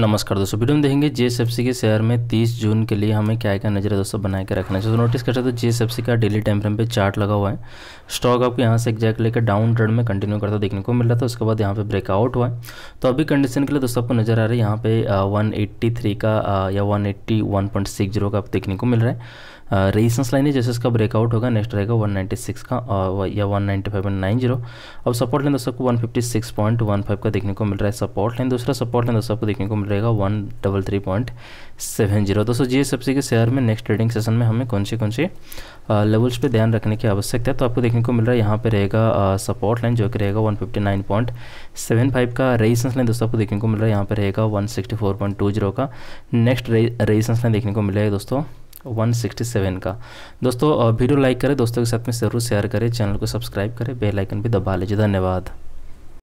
नमस्कार दोस्तों वीडियो में देखेंगे जे के शेयर में 30 जून के लिए हमें क्या क्या नजर दोस्तों बनाए के रखना है तो नोटिस कर सकते हो जे का डेली टाइम फ्रेम पे चार्ट लगा हुआ है स्टॉक आपको यहाँ से एग्जैक्ट लेकर डाउन ट्रेंड में कंटिन्यू करता देखने को मिल रहा था उसके बाद यहाँ पे ब्रेकआउट हुआ है तो अभी कंडीशन के लिए दोस्तों आपको नजर आ रहा है यहाँ पे वन का या वन का आप देखने को मिल रहा है रेजिस्टेंस लाइन है जैसे इसका ब्रेकआउट होगा नेक्स्ट रहेगा 196 का और या 195.90 अब सपोर्ट लाइन दोस्तों को 156.15 का देखने को मिल रहा है सपोर्ट लाइन दूसरा सपोर्ट लाइन दोस्तों को देखने को मिल रहेगा one double three point seven zero दोस्तों जी एस के शेयर में नेक्स्ट ट्रेडिंग सेशन में हमें कौन से कौन से लेवल्स पे ध्यान रखने की आवश्यकता है तो आपको देखने को मिल रहा है यहाँ पे रहेगा सपोर्ट लाइन जो कि रहेगा one fifty nine point seven five का रेजिस्टेंस लाइन दोस्तों आपको देखने को मिल रहा है यहाँ पे रहेगा one sixty four point two zero का नेक्स्ट रेजिस्टेंस लाइन देखने को मिलेगा दोस्तों 167 का दोस्तों वीडियो लाइक करें दोस्तों के साथ में ज़रूर शेयर करें चैनल को सब्सक्राइब करें बेल आइकन भी दबा लीजिए धन्यवाद